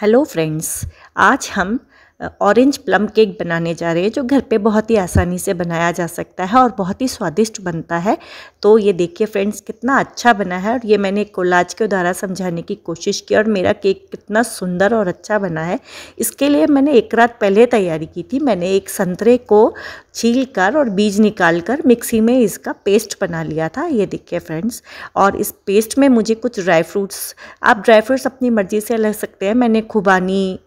hello friends आज हम orange plum cake बनाने जा रहे हैं जो घर पे बहुत ही आसानी से बनाया जा सकता है और बहुत ही स्वादिष्ट बनता है तो ये देखिए फ्रेंड्स कितना अच्छा बना है और ये मैंने कोलाज के द्वारा समझाने की कोशिश की और मेरा केक कितना सुंदर और अच्छा बना है इसके लिए मैंने एक रात पहले तैयारी की थी मैंने एक संतरे को छील कर और बीज निकाल कर मिक्सी में इसका पेस्ट बना लिया था ये देखिए फ्रेंड्स और इस पेस्ट में मुझे कुछ ड्राई फ्रूट्स आप ड्राई फ्रूट्स अपनी मर्ज़ी से ले सकते हैं मैंने खुबानी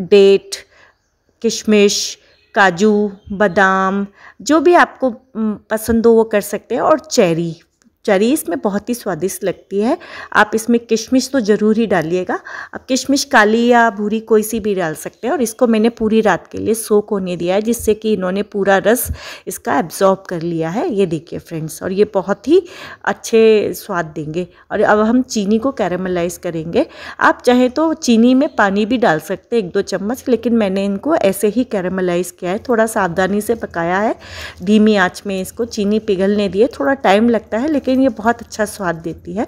डेट किशमिश काजू बादाम जो भी आपको पसंद हो वो कर सकते हैं और चेरी चरी इसमें बहुत ही स्वादिष्ट लगती है आप इसमें किशमिश तो ज़रूर ही डालिएगा आप किशमिश काली या भूरी कोई सी भी डाल सकते हैं और इसको मैंने पूरी रात के लिए सोक होने दिया है जिससे कि इन्होंने पूरा रस इसका एब्जॉर्ब कर लिया है ये देखिए फ्रेंड्स और ये बहुत ही अच्छे स्वाद देंगे और अब हम चीनी को कैरामलाइज करेंगे आप चाहें तो चीनी में पानी भी डाल सकते हैं एक दो चम्मच लेकिन मैंने इनको ऐसे ही कैरामलाइज किया है थोड़ा सावधानी से पकाया है धीमी आँच में इसको चीनी पिघलने दिए थोड़ा टाइम लगता है लेकिन लेकिन ये बहुत अच्छा स्वाद देती है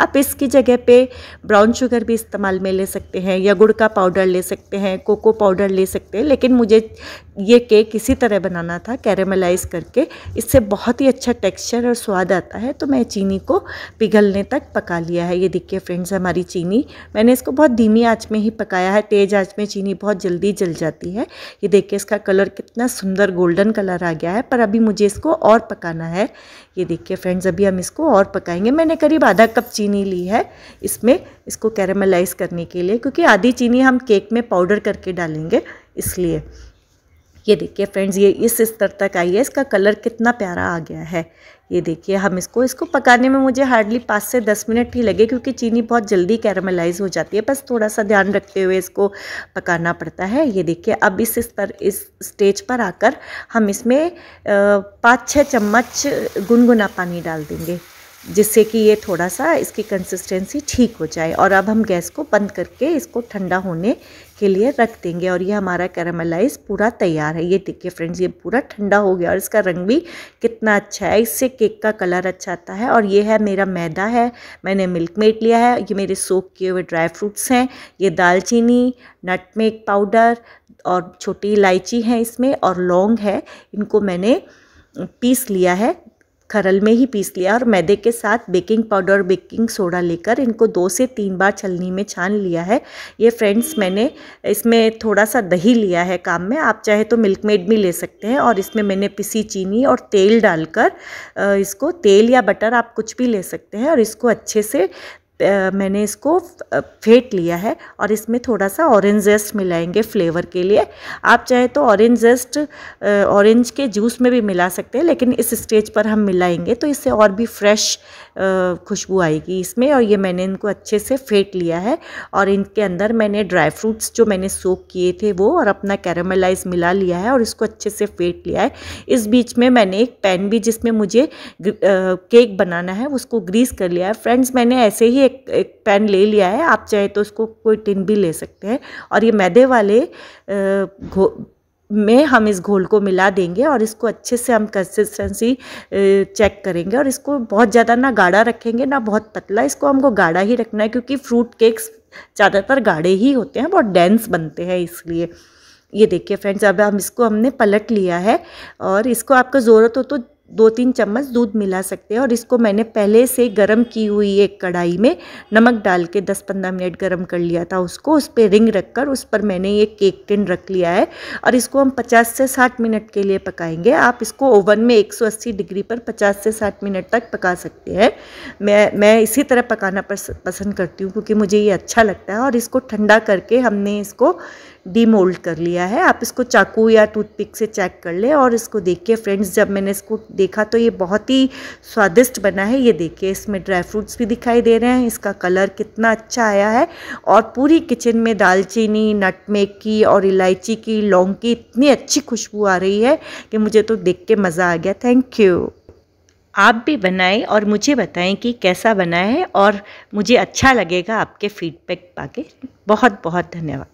आप इसकी जगह पे ब्राउन शुगर भी इस्तेमाल में ले सकते हैं या गुड़ का पाउडर ले सकते हैं कोको पाउडर ले सकते हैं लेकिन मुझे ये केक इसी तरह बनाना था कैरेमलाइज करके इससे बहुत ही अच्छा टेक्सचर और स्वाद आता है तो मैं चीनी को पिघलने तक पका लिया है ये देखिए फ्रेंड्स हमारी चीनी मैंने इसको बहुत धीमी आँच में ही पकाया है तेज़ आँच में चीनी बहुत जल्दी जल जाती है ये देखिए इसका कलर कितना सुंदर गोल्डन कलर आ गया है पर अभी मुझे इसको और पकाना है ये देखिए फ्रेंड्स अभी हम इसको और पकाएंगे मैंने करीब आधा कप चीनी चीनी ली है इसमें इसको कैरामलाइज करने के लिए क्योंकि आधी चीनी हम केक में पाउडर करके डालेंगे इसलिए ये देखिए फ्रेंड्स ये इस स्तर तक आई है इसका कलर कितना प्यारा आ गया है ये देखिए हम इसको इसको पकाने में मुझे हार्डली पाँच से दस मिनट ही लगे क्योंकि चीनी बहुत जल्दी कैरामलाइज हो जाती है बस थोड़ा सा ध्यान रखते हुए इसको पकाना पड़ता है ये देखिए अब इस स्तर इस स्टेज पर आकर हम इसमें पाँच छः चम्मच गुनगुना पानी डाल देंगे जिससे कि ये थोड़ा सा इसकी कंसिस्टेंसी ठीक हो जाए और अब हम गैस को बंद करके इसको ठंडा होने के लिए रख देंगे और ये हमारा कैरामलाइज पूरा तैयार है ये देखिए फ्रेंड्स ये पूरा ठंडा हो गया और इसका रंग भी कितना अच्छा है इससे केक का कलर अच्छा आता है और ये है मेरा मैदा है मैंने मिल्क मेट लिया है ये मेरे सोख किए हुए ड्राई फ्रूट्स हैं ये दालचीनी नटमेक पाउडर और छोटी इलायची है इसमें और लौंग है इनको मैंने पीस लिया है खरल में ही पीस लिया और मैदे के साथ बेकिंग पाउडर और बेकिंग सोडा लेकर इनको दो से तीन बार छलनी में छान लिया है ये फ्रेंड्स मैंने इसमें थोड़ा सा दही लिया है काम में आप चाहे तो मिल्क मेड भी ले सकते हैं और इसमें मैंने पिसी चीनी और तेल डालकर इसको तेल या बटर आप कुछ भी ले सकते हैं और इसको अच्छे से मैंने इसको फेंट लिया है और इसमें थोड़ा सा ऑरेंज जेस्ट मिलाएंगे फ्लेवर के लिए आप चाहे तो ऑरेंज जेस्ट ऑरेंज के जूस में भी मिला सकते हैं लेकिन इस स्टेज पर हम मिलाएंगे तो इससे और भी फ्रेश खुशबू आएगी इसमें और ये मैंने इनको अच्छे से फेंट लिया है और इनके अंदर मैंने ड्राई फ्रूट्स जो मैंने सोक किए थे वो और अपना कैरामलाइज मिला लिया है और इसको अच्छे से फेंट लिया है इस बीच में मैंने एक पैन भी जिसमें मुझे केक बनाना है उसको ग्रीस कर लिया है फ्रेंड्स मैंने ऐसे ही एक एक एक पैन ले लिया है आप चाहे तो उसको कोई टिन भी ले सकते हैं और ये मैदे वाले घो में हम इस घोल को मिला देंगे और इसको अच्छे से हम कंसिस्टेंसी चेक करेंगे और इसको बहुत ज़्यादा ना गाढ़ा रखेंगे ना बहुत पतला इसको हमको गाढ़ा ही रखना है क्योंकि फ्रूट केक्स ज़्यादातर गाढ़े ही होते हैं बहुत डेंस बनते हैं इसलिए ये देखिए फ्रेंड्स अब हम इसको हमने पलट लिया है और इसको आपको ज़रूरत हो तो दो तीन चम्मच दूध मिला सकते हैं और इसको मैंने पहले से गर्म की हुई एक कढ़ाई में नमक डाल के 10-15 मिनट गर्म कर लिया था उसको उस पर रिंग रखकर उस पर मैंने ये केक टिन रख लिया है और इसको हम 50 से 60 मिनट के लिए पकाएंगे आप इसको ओवन में 180 डिग्री पर 50 से 60 मिनट तक पका सकते हैं मैं मैं इसी तरह पकाना पसंद करती हूँ क्योंकि मुझे ये अच्छा लगता है और इसको ठंडा करके हमने इसको डीमोल्ड कर लिया है आप इसको चाकू या टूथपिक से चेक कर ले और इसको देखिए फ्रेंड्स जब मैंने इसको देखा तो ये बहुत ही स्वादिष्ट बना है ये देखिए इसमें ड्राई फ्रूट्स भी दिखाई दे रहे हैं इसका कलर कितना अच्छा आया है और पूरी किचन में दालचीनी नटमेग की और इलायची की लौंग की इतनी अच्छी खुशबू आ रही है कि मुझे तो देख के मज़ा आ गया थैंक यू आप भी बनाएं और मुझे बताएं कि कैसा बना है और मुझे अच्छा लगेगा आपके फीडबैक पाके बहुत बहुत धन्यवाद